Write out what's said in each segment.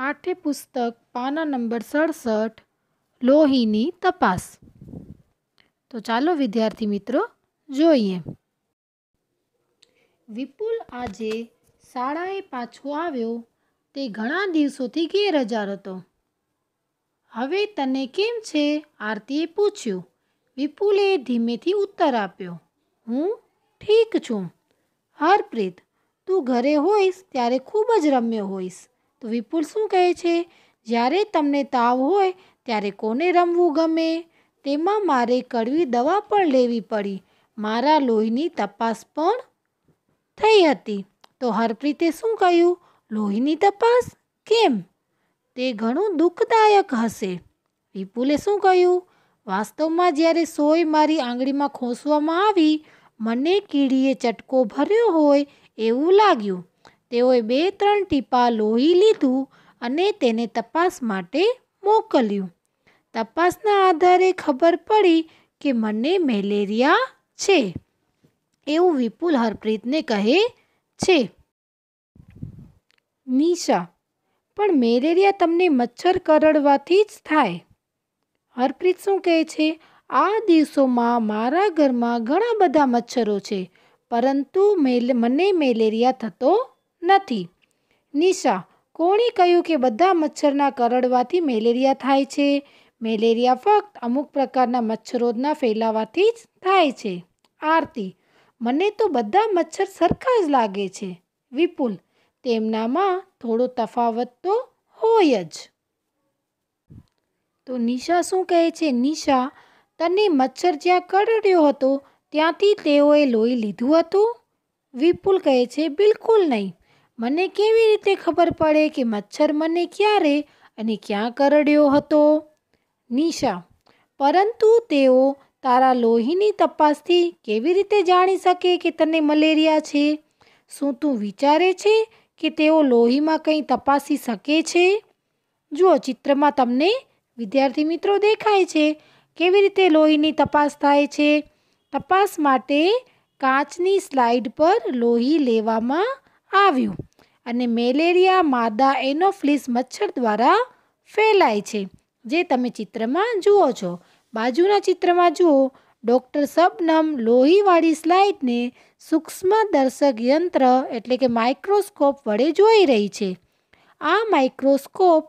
પાઠ્યપુસ્તક પાના નંબર સડસઠ લોહીની તપાસ તો ચાલો વિદ્યાર્થી મિત્રો જોઈએ વિપુલ આજે શાળાએ પાછો આવ્યો તે ઘણા દિવસોથી ગેરહજાર હતો હવે તને કેમ છે આરતીએ પૂછ્યું વિપુલે ધીમેથી ઉત્તર આપ્યો હું ઠીક છું હરપ્રીત તું ઘરે હોઈશ ત્યારે ખૂબ જ રમ્યો હોઈશ તો વિપુલ શું કહે છે જ્યારે તમને તાવ હોય ત્યારે કોને રમવું ગમે તેમાં મારે કડવી દવા પણ લેવી પડી મારા લોહીની તપાસ પણ થઈ હતી તો હરપ્રીતે શું કહ્યું લોહીની તપાસ કેમ તે ઘણું દુઃખદાયક હશે વિપુલે શું કહ્યું વાસ્તવમાં જ્યારે સોય મારી આંગળીમાં ખોસવામાં આવી મને કીડીએ ચટકો ભર્યો હોય એવું લાગ્યું તેઓએ બે ત્રણ ટીપા લોહી લીધું અને તેને તપાસ માટે મોકલ્યું તપાસના આધારે ખબર પડી કે મને મેલેરિયા છે એવું વિપુલ હરપ્રીતને કહે છે નિશા પણ મેલેરિયા તમને મચ્છર કરડવાથી જ થાય હરપ્રીત શું કહે છે આ દિવસોમાં મારા ઘરમાં ઘણા બધા મચ્છરો છે પરંતુ મેલ મને મેલેરિયા થતો નથી નિશા કોણે કહ્યું કે બધા મચ્છરના કરડવાથી મેલેરિયા થાય છે મેલેરિયા ફક્ત અમુક પ્રકારના મચ્છરોના ફેલાવાથી જ થાય છે આરતી મને તો બધા મચ્છર સરખા જ લાગે છે વિપુલ તેમનામાં થોડો તફાવત તો હોય જ તો નિશા શું કહે છે નિશા તને મચ્છર જ્યાં કરડ્યો હતો ત્યાંથી તેઓએ લોહી લીધું હતું વિપુલ કહે છે બિલકુલ નહીં મને કેવી રીતે ખબર પડે કે મચ્છર મને ક્યારે અને ક્યાં કરડ્યો હતો નિશા પરંતુ તેઓ તારા લોહીની તપાસથી કેવી રીતે જાણી શકે કે તને મલેરિયા છે શું તું વિચારે છે કે તેઓ લોહીમાં કંઈ તપાસી શકે છે જુઓ ચિત્રમાં તમને વિદ્યાર્થી મિત્રો દેખાય છે કેવી રીતે લોહીની તપાસ થાય છે તપાસ માટે કાચની સ્લાઇડ પર લોહી લેવામાં આવ્યું અને મેલેરિયા માદા એનોફ્લિસ મચ્છર દ્વારા ફેલાય છે જે તમે ચિત્રમાં જુઓ છો બાજુના ચિત્રમાં જુઓ ડૉક્ટર સબનમ લોહીવાળી સ્લાઇડને સૂક્ષ્મદર્શક યંત્ર એટલે કે માઇક્રોસ્કોપ વડે જોઈ રહી છે આ માઇક્રોસ્કોપ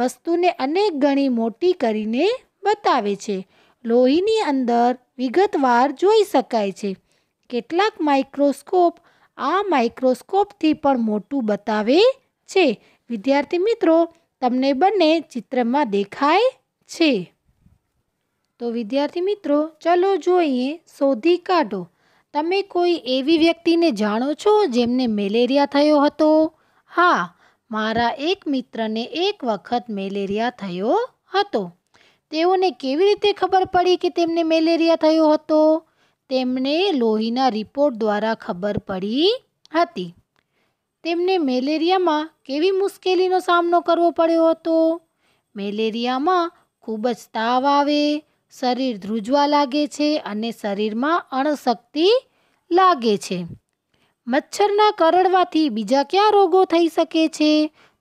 વસ્તુને અનેક ગણી મોટી કરીને બતાવે છે લોહીની અંદર વિગતવાર જોઈ શકાય છે કેટલાક માઇક્રોસ્કોપ આ માઇક્રોસ્કોપથી પણ મોટું બતાવે છે વિદ્યાર્થી મિત્રો તમને બંને ચિત્રમાં દેખાય છે તો વિદ્યાર્થી મિત્રો ચલો જોઈએ શોધી કાઢો તમે કોઈ એવી વ્યક્તિને જાણો છો જેમને મેલેરિયા થયો હતો હા મારા એક મિત્રને એક વખત મેલેરિયા થયો હતો તેઓને કેવી રીતે ખબર પડી કે તેમને મેલેરિયા થયો હતો તેમને લોહીના રિપોર્ટ દ્વારા ખબર પડી હતી તેમને મેલેરિયામાં કેવી મુશ્કેલીનો સામનો કરવો પડ્યો હતો મેલેરિયામાં ખૂબ જ તાવ આવે શરીર ધ્રુજવા લાગે છે અને શરીરમાં અણશક્તિ લાગે છે મચ્છરના કરડવાથી બીજા કયા રોગો થઈ શકે છે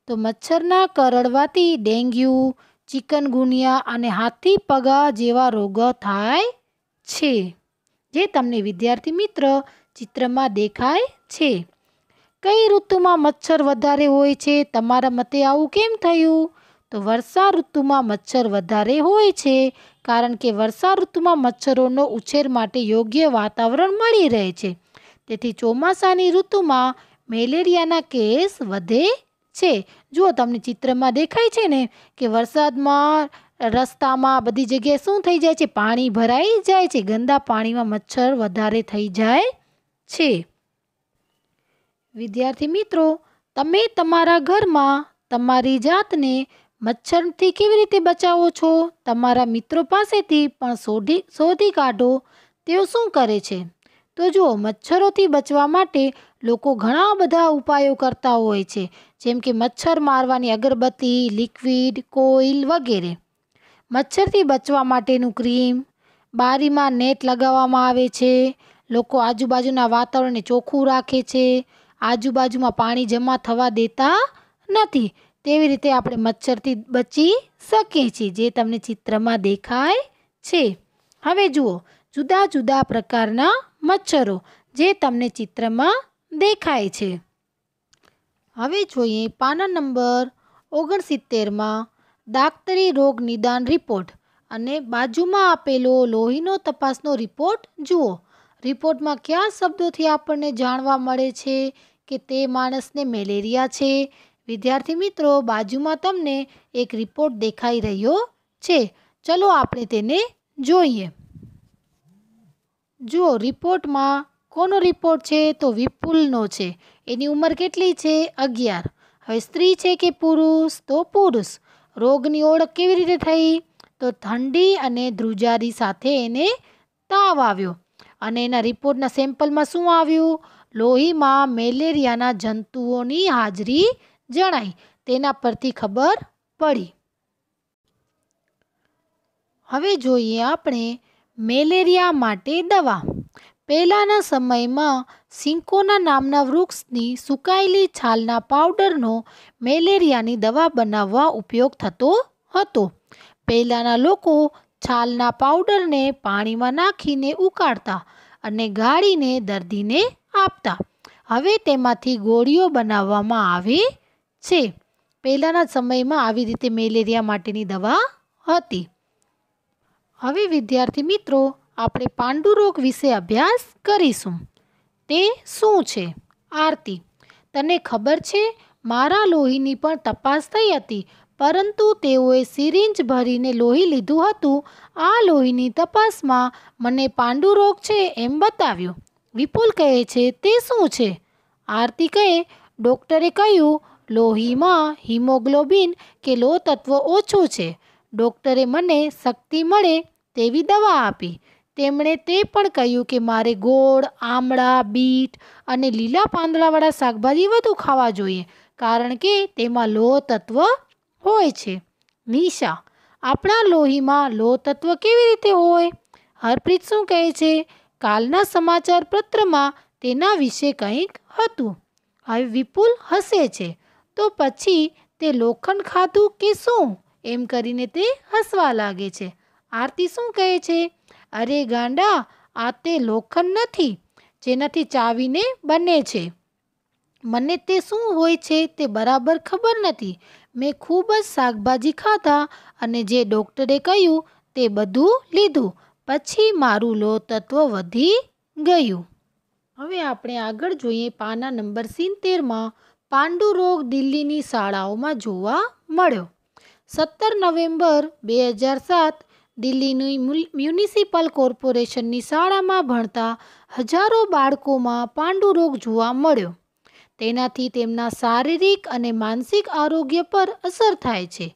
તો મચ્છરના કરડવાથી ડેન્ગ્યુ ચિકનગુનિયા અને હાથી પગા જેવા રોગો થાય છે જે તમને વિદ્યાર્થી મિત્ર ચિત્રમાં દેખાય છે કઈ ઋતુમાં મચ્છર વધારે હોય છે તમારા મતે આવું કેમ થયું તો વર્ષા ઋતુમાં મચ્છર વધારે હોય છે કારણ કે વર્ષા ઋતુમાં મચ્છરોનો ઉછેર માટે યોગ્ય વાતાવરણ મળી રહે છે તેથી ચોમાસાની ઋતુમાં મેલેરિયાના કેસ વધે છે જુઓ તમને ચિત્રમાં દેખાય છે ને કે વરસાદમાં રસ્તામાં બધી જગ્યાએ શું થઈ જાય છે પાણી ભરાઈ જાય છે ગંદા પાણીમાં મચ્છર વધારે થઈ જાય છે વિદ્યાર્થી મિત્રો તમે તમારા ઘરમાં તમારી જાતને મચ્છરથી કેવી રીતે બચાવો છો તમારા મિત્રો પાસેથી પણ શોધી શોધી કાઢો તેઓ શું કરે છે તો જુઓ મચ્છરોથી બચવા માટે લોકો ઘણા બધા ઉપાયો કરતા હોય છે જેમ કે મચ્છર મારવાની અગરબત્તી લિક્વિડ કોઇલ વગેરે મચ્છરથી બચવા માટેનું ક્રીમ બારીમાં નેટ લગાવવામાં આવે છે લોકો આજુબાજુના વાતાવરણને ચોખ્ખું રાખે છે આજુબાજુમાં પાણી જમા થવા દેતા નથી તેવી રીતે આપણે મચ્છરથી બચી શકીએ છીએ જે તમને ચિત્રમાં દેખાય છે હવે જુઓ જુદા જુદા પ્રકારના મચ્છરો જે તમને ચિત્રમાં દેખાય છે હવે જોઈએ પાના નંબર ઓગણસિત્તેરમાં દાખતરી રોગ નિદાન રિપોર્ટ અને બાજુમાં આપેલો લોહીનો તપાસનો રિપોર્ટ જુઓ રિપોર્ટમાં કયા શબ્દોથી આપણને જાણવા મળે છે કે તે માણસને મેલેરિયા છે વિદ્યાર્થી મિત્રો બાજુમાં તમને એક રિપોર્ટ દેખાઈ રહ્યો છે ચલો આપણે તેને જોઈએ જુઓ રિપોર્ટમાં કોનો રિપોર્ટ છે તો વિપુલનો છે એની ઉંમર કેટલી છે અગિયાર હવે સ્ત્રી છે કે પુરુષ તો પુરુષ રોગની ઓળખ કેવી રીતે થઈ તો ઠંડી અને ધ્રુજારી સાથે એને તાવ આવ્યો અને એના રિપોર્ટના સેમ્પલમાં શું આવ્યું લોહીમાં મેલેરિયાના જંતુઓની હાજરી જણાઈ તેના પરથી ખબર પડી હવે જોઈએ આપણે મેલેરિયા માટે દવા પહેલાંના સમયમાં સિંકોના નામના વૃક્ષની સુકાયેલી છાલના પાવડરનો મેલેરિયાની દવા બનાવવા ઉપયોગ થતો હતો પહેલાંના લોકો છાલના પાવડરને પાણીમાં નાખીને ઉકાળતા અને ગાળીને દર્દીને આપતા હવે તેમાંથી ગોળીઓ બનાવવામાં આવે છે પહેલાંના સમયમાં આવી રીતે મેલેરિયા માટેની દવા હતી હવે વિદ્યાર્થી મિત્રો આપણે પાંડુરોગ વિશે અભ્યાસ કરીશું તે શું છે આરતી તને ખબર છે મારા લોહીની પણ તપાસ થઈ હતી પરંતુ તેઓએ સિરિંજ ભરીને લોહી લીધું હતું આ લોહીની તપાસમાં મને પાંડુરોગ છે એમ બતાવ્યું વિપુલ કહે છે તે શું છે આરતી કહે ડૉક્ટરે કહ્યું લોહીમાં હિમોગ્લોબિન કે લો તત્વ ઓછું છે ડૉક્ટરે મને શક્તિ મળે તેવી દવા આપી તેમણે તે પણ કહ્યું કે મારે ગોળ આમળા બીટ અને લીલા પાંદડાવાળા શાકભાજી વધુ ખાવા જોઈએ કારણ કે તેમાં લોહ તત્વ હોય છે નિશા આપણા લોહીમાં લોહ તત્વ કેવી રીતે હોય હરપ્રીત શું કહે છે કાલના સમાચાર પત્રમાં તેના વિશે કંઈક હતું હવે વિપુલ હસે છે તો પછી તે લોખંડ ખાધું કે શું એમ કરીને તે હસવા લાગે છે આરતી શું કહે છે અરે ગાંડા આ તે લોખંડ નથી જેનાથી ચાવીને બને છે મને તે શું હોય છે તે બરાબર ખબર નથી મેં ખૂબ જ શાકભાજી ખાધા અને જે ડૉક્ટરે કહ્યું તે બધું લીધું પછી મારું લો તત્વ વધી ગયું હવે આપણે આગળ જોઈએ પાના નંબર સિત્તેરમાં રોગ દિલ્હીની શાળાઓમાં જોવા મળ્યો સત્તર નવેમ્બર બે હજાર સાત દિલ્હીની મ્યુનિસિપલ કોર્પોરેશનની શાળામાં ભણતા હજારો બાળકોમાં પાંડુરોગ જોવા મળ્યો તેનાથી તેમના શારીરિક અને માનસિક આરોગ્ય પર અસર થાય છે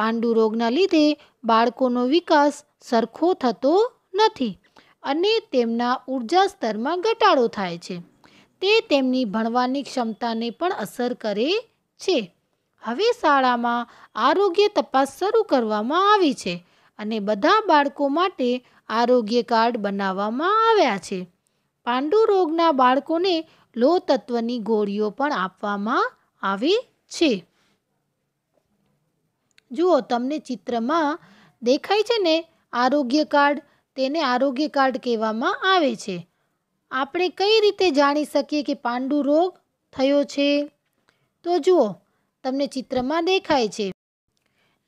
પાંડુરોગના લીધે બાળકોનો વિકાસ સરખો થતો નથી અને તેમના ઉર્જા સ્તરમાં ઘટાડો થાય છે તે તેમની ભણવાની ક્ષમતાને પણ અસર કરે છે હવે શાળામાં આરોગ્ય તપાસ શરૂ કરવામાં આવી છે અને બધા બાળકો માટે આરોગ્ય કાર્ડ બનાવવામાં આવ્યા છે પાંડુ રોગના બાળકોને લો તત્વની ગોળીઓ પણ આપવામાં આવી છે જુઓ તમને ચિત્રમાં દેખાય છે ને આરોગ્ય કાર્ડ તેને આરોગ્ય કાર્ડ કહેવામાં આવે છે આપણે કઈ રીતે જાણી શકીએ કે પાંડુ રોગ થયો છે તો જુઓ તમને ચિત્રમાં દેખાય છે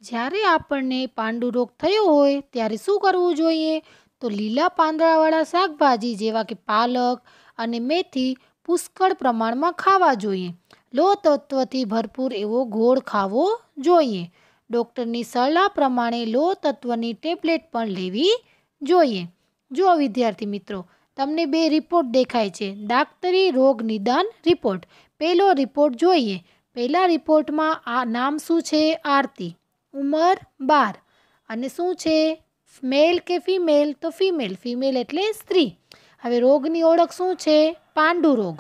જ્યારે આપણને પાંડુરોગ થયો હોય ત્યારે શું કરવું જોઈએ તો લીલા પાંદડાવાળા શાકભાજી જેવા કે પાલક અને મેથી પુષ્કળ પ્રમાણમાં ખાવા જોઈએ લો તત્વથી ભરપૂર એવો ગોળ ખાવો જોઈએ ડૉક્ટરની સલાહ પ્રમાણે લો તત્વની ટેબ્લેટ પણ લેવી જોઈએ જો વિદ્યાર્થી મિત્રો તમને બે રિપોર્ટ દેખાય છે ડાક્ટરી રોગ નિદાન રિપોર્ટ પહેલો રિપોર્ટ જોઈએ પહેલાં રિપોર્ટમાં આ નામ શું છે આરતી ઉંમર બાર અને શું છે મેલ કે ફિમેલ તો ફિમેલ ફિમેલ એટલે સ્ત્રી હવે રોગની ઓળખ શું છે પાંડુ રોગ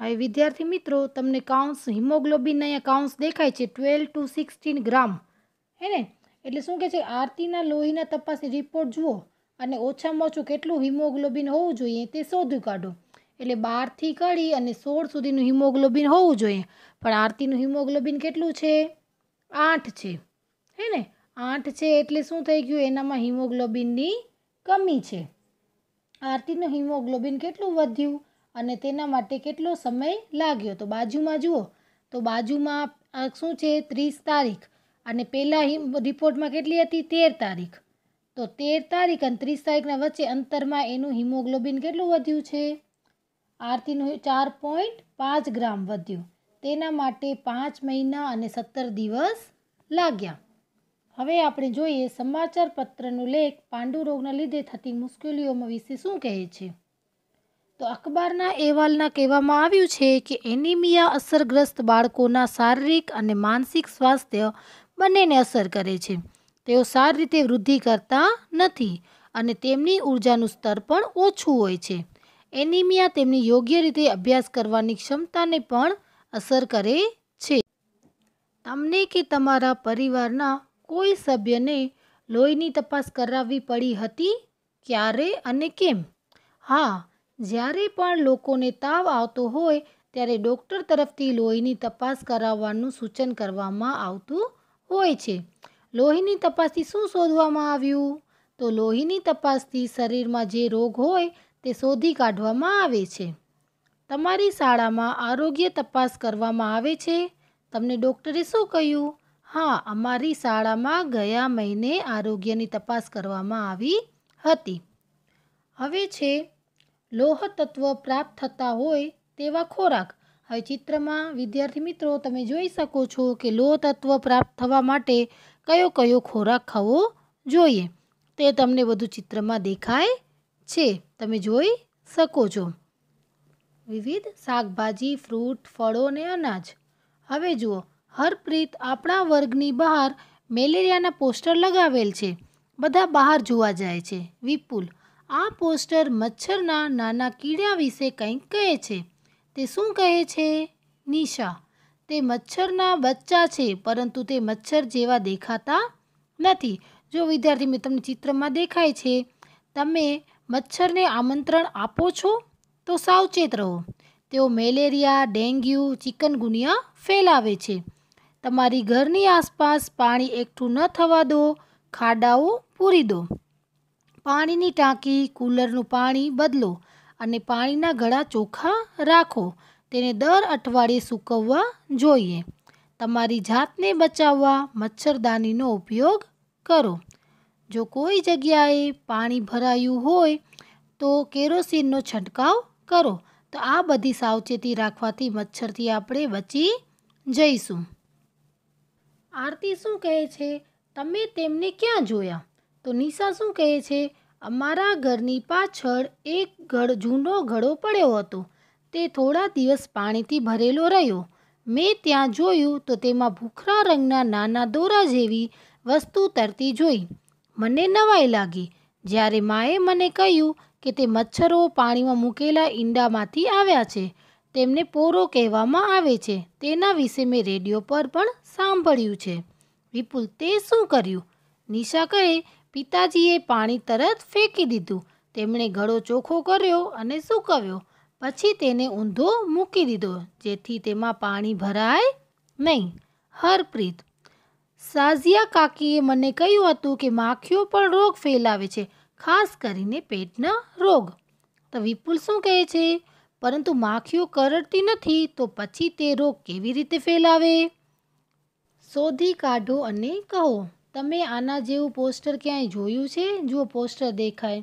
હવે વિદ્યાર્થી મિત્રો તમને કાઉન્સ હિમોગ્લોબિન અહીંયા કાઉન્સ દેખાય છે ટ્વેલ્વ ટુ સિક્સટીન ગ્રામ હે ને એટલે શું કહે છે આરતીના લોહીના તપાસની રિપોર્ટ જુઓ અને ઓછામાં ઓછું કેટલું હિમોગ્લોબિન હોવું જોઈએ તે શોધી કાઢો એટલે બારથી કાઢી અને સોળ સુધીનું હિમોગ્લોબિન હોવું જોઈએ પણ આરતીનું હિમોગ્લોબિન કેટલું છે આઠ છે હે ને આઠ છે એટલે શું થઈ ગયું એનામાં હિમોગ્લોબિનની કમી છે આરતીનું હિમોગ્લોબિન કેટલું વધ્યું અને તેના માટે કેટલો સમય લાગ્યો તો બાજુમાં જુઓ તો બાજુમાં શું છે ત્રીસ તારીખ અને પહેલાં રિપોર્ટમાં કેટલી હતી તેર તારીખ તો તેર તારીખ અને ત્રીસ તારીખના વચ્ચે અંતરમાં એનું હિમોગ્લોબિન કેટલું વધ્યું છે આરતીનું ચાર પોઈન્ટ પાંચ ગ્રામ વધ્યું તેના માટે પાંચ મહિના અને સત્તર દિવસ લાગ્યા હવે આપણે જોઈએ સમાચાર પત્રનો લેખ પાંડુરોગના લીધે થતી મુશ્કેલીઓમાં વિશે શું કહે છે તો અખબારના અહેવાલના કહેવામાં આવ્યું છે કે એનિમિયા અસરગ્રસ્ત બાળકોના શારીરિક અને માનસિક સ્વાસ્થ્ય બંનેને અસર કરે છે તેઓ સારી રીતે વૃદ્ધિ કરતા નથી અને તેમની ઉર્જાનું સ્તર પણ ઓછું હોય છે એનિમિયા તેમની યોગ્ય રીતે અભ્યાસ કરવાની ક્ષમતાને પણ અસર કરે છે તમને કે તમારા પરિવારના કોઈ સભ્યને લોહીની તપાસ કરાવવી પડી હતી ક્યારે અને કેમ હા જ્યારે પણ લોકોને તાવ આવતો હોય ત્યારે ડૉક્ટર તરફથી લોહીની તપાસ કરાવવાનું સૂચન કરવામાં આવતું હોય છે લોહીની તપાસથી શું શોધવામાં આવ્યું તો લોહીની તપાસથી શરીરમાં જે રોગ હોય તે શોધી કાઢવામાં આવે છે તમારી શાળામાં આરોગ્ય તપાસ કરવામાં આવે છે તમને ડૉક્ટરે શું કહ્યું હા અમારી શાળામાં ગયા મહિને આરોગ્યની તપાસ કરવામાં આવી હતી હવે છે લોહ તત્વ પ્રાપ્ત થતા હોય તેવા ખોરાક હવે ચિત્રમાં વિદ્યાર્થી મિત્રો તમે જોઈ શકો છો કે લોહ તત્વ પ્રાપ્ત થવા માટે કયો કયો ખોરાક ખાવો જોઈએ તે તમને બધું ચિત્રમાં દેખાય છે તમે જોઈ શકો છો વિવિધ શાકભાજી ફ્રૂટ ફળો અને અનાજ હવે જુઓ હરપ્રીત આપણા વર્ગની બહાર મેલેરિયાના પોસ્ટર લગાવેલ છે બધા બહાર જોવા જાય છે વિપુલ આ પોસ્ટર મચ્છરના નાના કીડા વિશે કંઈક કહે છે તે શું કહે છે નિશા તે મચ્છરના બચ્ચા છે પરંતુ તે મચ્છર જેવા દેખાતા નથી જો વિદ્યાર્થી મિત્રો તમને ચિત્રમાં દેખાય છે તમે મચ્છરને આમંત્રણ આપો છો તો સાવચેત રહો તેઓ મેલેરિયા ડેન્ગ્યુ ચિકનગુનિયા ફેલાવે છે તમારી ઘરની આસપાસ પાણી એકઠું ન થવા દો ખાડાઓ પૂરી દો પાણીની ટાંકી કૂલરનું પાણી બદલો અને પાણીના ગળા ચોખ્ખા રાખો તેને દર અઠવાડિયે સૂકવવા જોઈએ તમારી જાતને બચાવવા મચ્છરદાનીનો ઉપયોગ કરો જો કોઈ જગ્યાએ પાણી ભરાયું હોય તો કેરોસીનનો છંટકાવ કરો તો આ બધી સાવચેતી રાખવાથી મચ્છરથી આપણે બચી જઈશું આરતી શું કહે છે તમે તેમને ક્યાં જોયા તો નિશા શું કહે છે અમારા ઘરની પાછળ એક ઘડ જૂનો ઘડો પડ્યો હતો તે થોડા દિવસ પાણીથી ભરેલો રહ્યો મેં ત્યાં જોયું તો તેમાં ભૂખરા રંગના નાના દોરા જેવી વસ્તુ તરતી જોઈ મને નવાઈ લાગી જ્યારે માએ મને કહ્યું કે તે મચ્છરો પાણીમાં મૂકેલા ઈંડામાંથી આવ્યા છે તેમને પોરો કહેવામાં આવે છે તેના વિશે મેં રેડિયો પર પણ સાંભળ્યું છે વિપુલ તે શું કર્યું નિશા કહે પિતાજીએ પાણી તરત ફેંકી દીધું તેમણે ઘડો ચોખ્ખો કર્યો અને સૂકવ્યો પછી તેને ઊંધો મૂકી દીધો જેથી તેમાં પાણી ભરાય નહીં હરપ્રીત સાઝિયા કાકીએ મને કહ્યું હતું કે માખીઓ પણ રોગ ફેલાવે છે ખાસ કરીને પેટના રોગ તો વિપુલ શું કહે છે પરંતુ માખીઓ કરડતી નથી તો પછી તે રોગ કેવી રીતે ફેલાવે શોધી કાઢો અને કહો તમે આના જેવું પોસ્ટર ક્યાંય જોયું છે જો પોસ્ટર દેખાય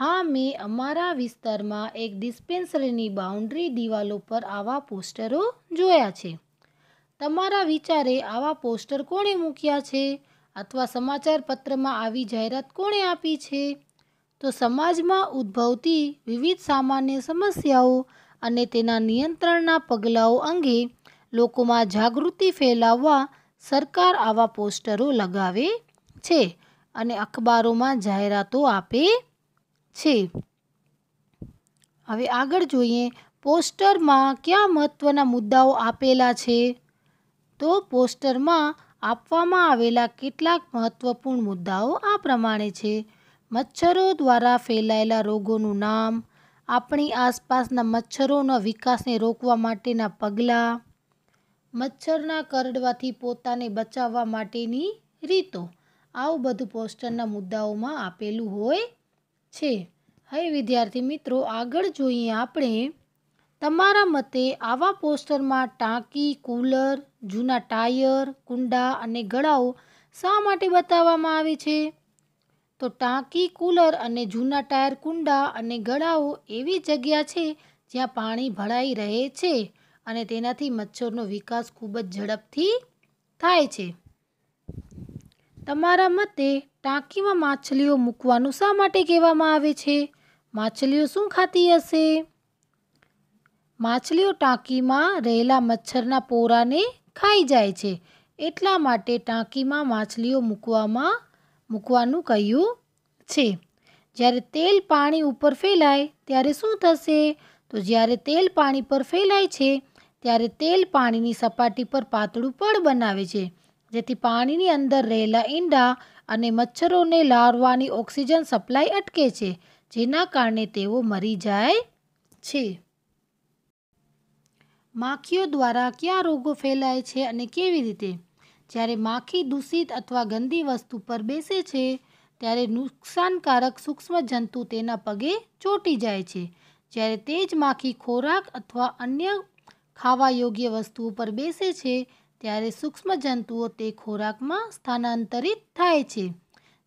હા મેં અમારા વિસ્તારમાં એક ડિસ્પેન્સરીની બાઉન્ડ્રી દિવાલો પર આવા પોસ્ટરો જોયા છે તમારા વિચારે આવા પોસ્ટર કોણે મૂક્યા છે અથવા સમાચાર પત્રમાં આવી જાહેરાત કોણે આપી છે તો સમાજમાં ઉદ્ભવતી વિવિધ સામાન્ય સમસ્યાઓ અને તેના નિયંત્રણના પગલાઓ અંગે લોકોમાં જાગૃતિ ફેલાવવા સરકાર આવા પોસ્ટરો લગાવે છે અને અખબારોમાં જાહેરાતો આપે છે હવે આગળ જોઈએ પોસ્ટરમાં કયા મહત્ત્વના મુદ્દાઓ આપેલા છે તો પોસ્ટરમાં આપવામાં આવેલા કેટલાક મહત્વપૂર્ણ મુદ્દાઓ આ પ્રમાણે છે મચ્છરો દ્વારા ફેલાયેલા રોગોનું નામ આપણી આસપાસના મચ્છરોના વિકાસને રોકવા માટેના પગલાં મચ્છરના કરડવાથી પોતાને બચાવવા માટેની રીતો આવું બધું પોસ્ટરના મુદ્દાઓમાં આપેલું હોય છે હવે વિદ્યાર્થી મિત્રો આગળ જોઈએ આપણે તમારા મતે આવા પોસ્ટરમાં ટાંકી કૂલર જૂના ટાયર કુંડા અને ગળાઓ શા માટે બતાવવામાં આવે છે તો ટાંકી કૂલર અને જૂના ટાયર કુંડા અને ગળાઓ એવી જગ્યા છે જ્યાં પાણી ભરાઈ રહે છે અને તેનાથી મચ્છરનો વિકાસ ખૂબ જ ઝડપથી થાય છે તમારા મતે ટાંકીમાં માછલીઓ મૂકવાનું શા માટે કહેવામાં આવે છે માછલીઓ શું ખાતી હશે માછલીઓ ટાંકીમાં રહેલા મચ્છરના પોરાને ખાઈ જાય છે એટલા માટે ટાંકીમાં માછલીઓ મૂકવામાં મૂકવાનું કહ્યું છે જ્યારે તેલ પાણી ઉપર ફેલાય ત્યારે શું થશે તો જ્યારે તેલ પાણી પર ફેલાય છે ત્યારે તેલ પાણીની સપાટી પર પાતળું પડ બનાવે છે જેથી પાણીની અંદર રહેલા ઈંડા અને મચ્છરોને લારવાની ઓક્સિજન સપ્લાય અટકે છે જેના કારણે તેઓ મરી જાય છે માખીઓ દ્વારા કયા રોગો ફેલાય છે અને કેવી રીતે જ્યારે માખી દૂષિત અથવા ગંદી વસ્તુ પર બેસે છે ત્યારે નુકસાનકારક સૂક્ષ્મ જંતુ તેના પગે ચોંટી જાય છે જ્યારે તે જ માખી ખોરાક અથવા અન્ય ખાવા યોગ્ય વસ્તુ પર બેસે છે ત્યારે સૂક્ષ્મ જંતુઓ તે ખોરાકમાં સ્થાનાંતરિત થાય છે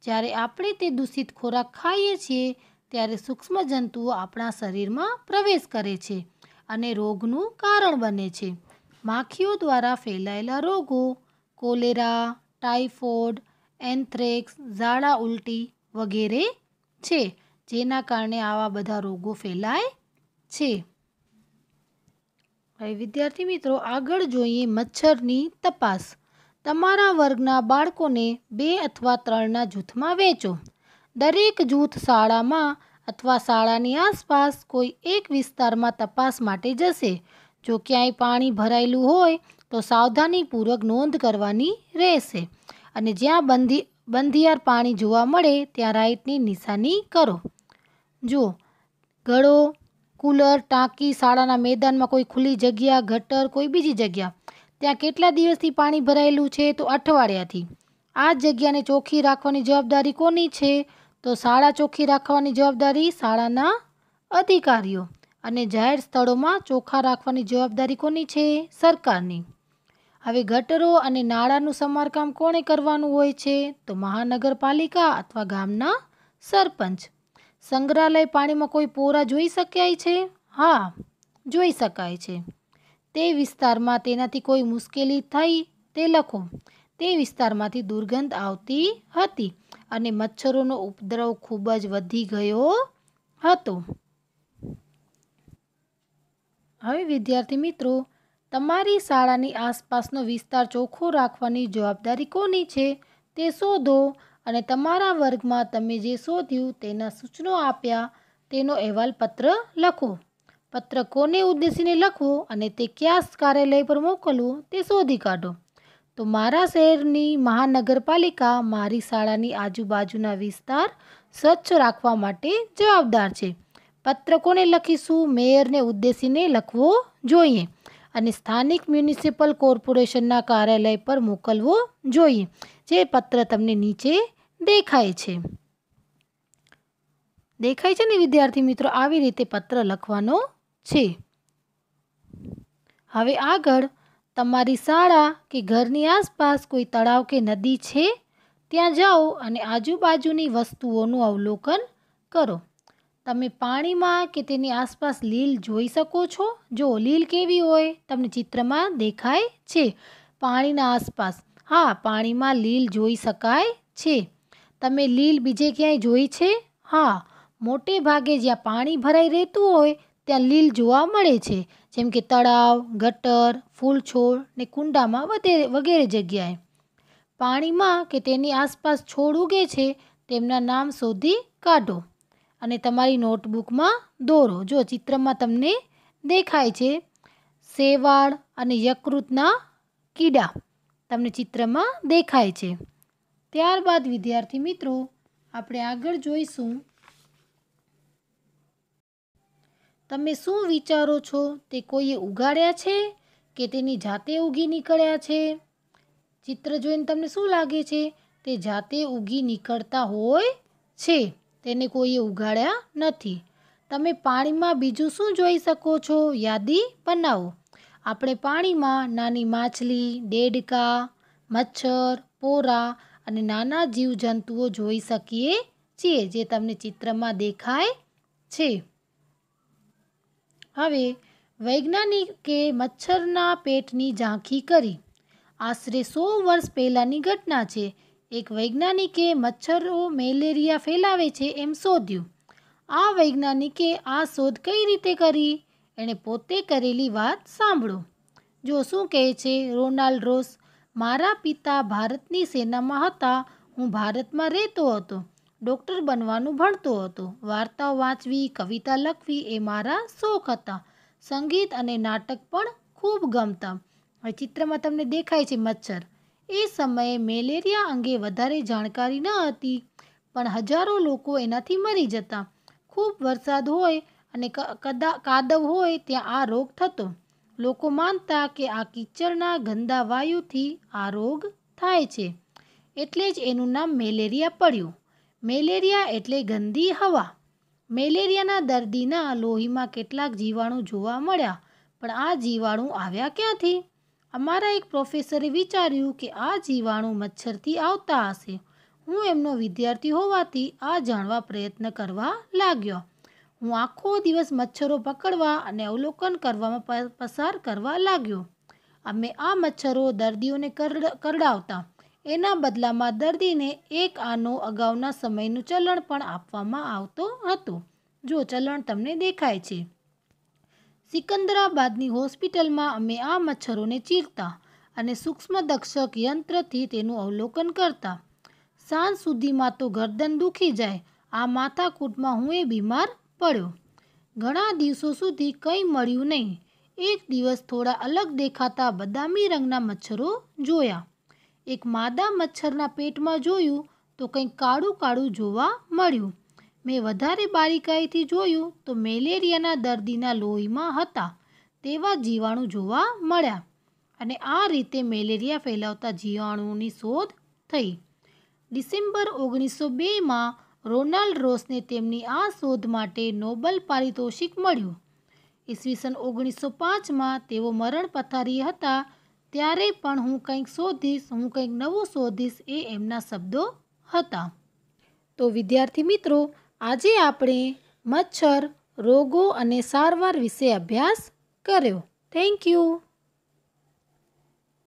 જ્યારે આપણે તે દૂષિત ખોરાક ખાઈએ છીએ ત્યારે સૂક્ષ્મ જંતુઓ આપણા શરીરમાં પ્રવેશ કરે છે અને રોગનું કારણ બને છે માખીઓ દ્વારા ફેલાયેલા રોગો કોલેરા ટાઇફોઇડ એન્થ્રેક્સ ઝાડા ઉલટી વગેરે છે જેના કારણે આવા બધા રોગો ફેલાય છે વિદ્યાર્થી મિત્રો આગળ જોઈએ મચ્છરની તપાસ તમારા વર્ગના બાળકોને બે અથવા ત્રણના જૂથમાં વહેંચો દરેક જૂથ શાળામાં અથવા શાળાની આસપાસ કોઈ એક વિસ્તારમાં તપાસ માટે જશે જો ક્યાંય પાણી ભરાયેલું હોય તો સાવધાનીપૂર્વક નોંધ કરવાની રહેશે અને જ્યાં બંધી બંધિયાર પાણી જોવા મળે ત્યાં રાઈટની નિશાની કરો જુઓ ગળો કુલર ટાંકી શાળાના મેદાનમાં કોઈ ખુલ્લી જગ્યા ગટર કોઈ બીજી જગ્યા ત્યાં કેટલા દિવસથી પાણી ભરાયેલું છે તો અઠવાડિયાથી આ જગ્યાને ચોખ્ખી રાખવાની જવાબદારી કોની છે તો શાળા ચોખ્ખી રાખવાની જવાબદારી શાળાના અધિકારીઓ અને જાહેર સ્થળોમાં ચોખ્ખા રાખવાની જવાબદારી કોની છે સરકારની હવે ગટરો અને નાળાનું સમારકામ કોણે કરવાનું હોય છે તો મહાનગરપાલિકા અથવા ગામના સરપંચ સંગ્રહાલય પાણીમાં કોઈ પોરા જોઈ શક્યાય છે હા જોઈ શકાય છે તે વિસ્તારમાં તેનાથી કોઈ મુશ્કેલી થઈ તે લખો તે વિસ્તારમાંથી દુર્ગંધ આવતી હતી અને મચ્છરોનો ઉપદ્રવ ખૂબ જ વધી ગયો હતો હવે વિદ્યાર્થી મિત્રો તમારી શાળાની આસપાસનો વિસ્તાર ચોખ્ખો રાખવાની જવાબદારી કોની છે તે શોધો અને તમારા વર્ગમાં તમે જે શોધ્યું તેના સૂચનો આપ્યા તેનો અહેવાલ પત્ર લખો પત્ર કોને ઉદ્દેશીને લખવો અને તે કયા કાર્યાલય પર મોકલવું તે શોધી કાઢો તો મારા શહેરની મહાનગરપાલિકા મારી શાળાની આજુબાજુના વિસ્તાર સ્વચ્છ રાખવા માટે જવાબદાર છે પત્ર કોને લખીશું મેયરને ઉદ્દેશીને લખવો જોઈએ અને સ્થાનિક મ્યુનિસિપલ કોર્પોરેશનના કાર્યાલય પર મોકલવો જોઈએ જે પત્ર તમને નીચે દેખાય છે દેખાય છે ને વિદ્યાર્થી મિત્રો આવી રીતે પત્ર લખવાનો છે હવે આગળ તમારી શાળા કે ઘરની આસપાસ કોઈ તળાવ કે નદી છે ત્યાં જાઓ અને આજુબાજુની વસ્તુઓનું અવલોકન કરો તમે પાણીમાં કે તેની આસપાસ લીલ જોઈ શકો છો જો લીલ કેવી હોય તમને ચિત્રમાં દેખાય છે પાણીના આસપાસ હા પાણીમાં લીલ જોઈ શકાય છે તમે લીલ બીજે ક્યાંય જોઈ છે હા મોટે ભાગે જ્યાં પાણી ભરાઈ રહેતું હોય ત્યાં લીલ જોવા મળે છે જેમ કે તળાવ ગટર ફૂલ છોડ ને કુંડામાં વધેરે વગેરે જગ્યાએ પાણીમાં કે તેની આસપાસ છોડ ઉગે છે તેમના નામ શોધી કાઢો અને તમારી નોટબુકમાં દોરો જો ચિત્રમાં તમને દેખાય છે શેવાળ અને યકૃતના કીડા તમને ચિત્રમાં દેખાય છે ત્યારબાદ વિદ્યાર્થી મિત્રો આપણે આગળ જોઈશું તમે શું વિચારો છો તે કોઈએ ઉગાડ્યા છે કે તેની જાતે ઉગી નીકળ્યા છે ચિત્ર જોઈને તમને શું લાગે છે તે જાતે ઉગી નીકળતા હોય છે તેને કોઈએ ઉગાડ્યા નથી તમે પાણીમાં બીજું શું જોઈ શકો છો યાદી બનાવો આપણે પાણીમાં નાની માછલી ડેડકા મચ્છર પોરા અને નાના જીવજંતુઓ જોઈ શકીએ છીએ જે તમને ચિત્રમાં દેખાય છે હવે વૈજ્ઞાનિકે મચ્છરના પેટની ઝાંખી કરી આશરે સો વર્ષ પહેલાંની ઘટના છે એક વૈજ્ઞાનિકે મચ્છરો મેલેરિયા ફેલાવે છે એમ શોધ્યું આ વૈજ્ઞાનિકે આ શોધ કઈ રીતે કરી એણે પોતે કરેલી વાત સાંભળો જો શું કહે છે રોનાલ્ડ રોસ મારા પિતા ભારતની સેનામાં હતા હું ભારતમાં રહેતો હતો ડૉક્ટર બનવાનું ભણતો હતો વાર્તાઓ વાંચવી કવિતા લખવી એ મારા શોખ હતા સંગીત અને નાટક પણ ખૂબ ગમતા હવે ચિત્રમાં તમને દેખાય છે મચ્છર એ સમયે મેલેરિયા અંગે વધારે જાણકારી ન હતી પણ હજારો લોકો એનાથી મરી જતા ખૂબ વરસાદ હોય અને કદા કાદવ હોય ત્યાં આ રોગ થતો લોકો માનતા કે આ કિચડના ગંદા વાયુથી આ રોગ થાય છે એટલે જ એનું નામ મેલેરિયા પડ્યું મેલેરિયા એટલે ગંદી હવા મેલેરિયાના દર્દીના લોહીમાં કેટલાક જીવાણુ જોવા મળ્યા પણ આ જીવાણુ આવ્યા ક્યાંથી અમારા એક પ્રોફેસરે વિચાર્યું કે આ જીવાણુ મચ્છરથી આવતા હશે હું એમનો વિદ્યાર્થી હોવાથી આ જાણવા પ્રયત્ન કરવા લાગ્યો હું આખો દિવસ મચ્છરો પકડવા અને અવલોકન કરવામાં પસાર કરવા લાગ્યો અમે આ મચ્છરો દર્દીઓને કરડાવતા એના બદલામાં દર્દીને એક આનો અગાઉના સમયનું ચલણ પણ આપવામાં આવતો હતો જો ચલણ તમને દેખાય છે સિકંદરાબાદની હોસ્પિટલમાં અમે આ મચ્છરોને ચીરતા અને સૂક્ષ્મદક્ષક યંત્રથી તેનું અવલોકન કરતા સાંજ સુધીમાં તો ગરદન દુખી જાય આ માથાકૂટમાં હું એ બીમાર પડ્યો ઘણા દિવસો સુધી કંઈ મળ્યું નહીં એક દિવસ થોડા અલગ દેખાતા બદામી રંગના મચ્છરો જોયા એક માદા મચ્છરના પેટમાં જોયું તો કંઈક કાળું કાળું જોવા મળ્યું મેં વધારે બારીકાઈથી જોયું તો મેલેરિયાના દર્દીના લોહીમાં હતા તેવા જીવાણુ જોવા મળ્યા અને આ રીતે મેલેરિયા ફેલાવતા જીવાણુની શોધ થઈ ડિસેમ્બર ઓગણીસો બેમાં રોનાલ્ડ રોસને તેમની આ શોધ માટે નોબલ પારિતોષિક મળ્યું ઈસવીસન ઓગણીસો પાંચમાં તેઓ મરણ પથારી હતા ત્યારે પણ હું કંઈક શોધીશ હું કંઈક નવું શોધીશ એ એમના શબ્દો હતા તો વિદ્યાર્થી મિત્રો આજે આપણે મચ્છર રોગો અને સારવાર વિશે અભ્યાસ કર્યો થેન્ક યુ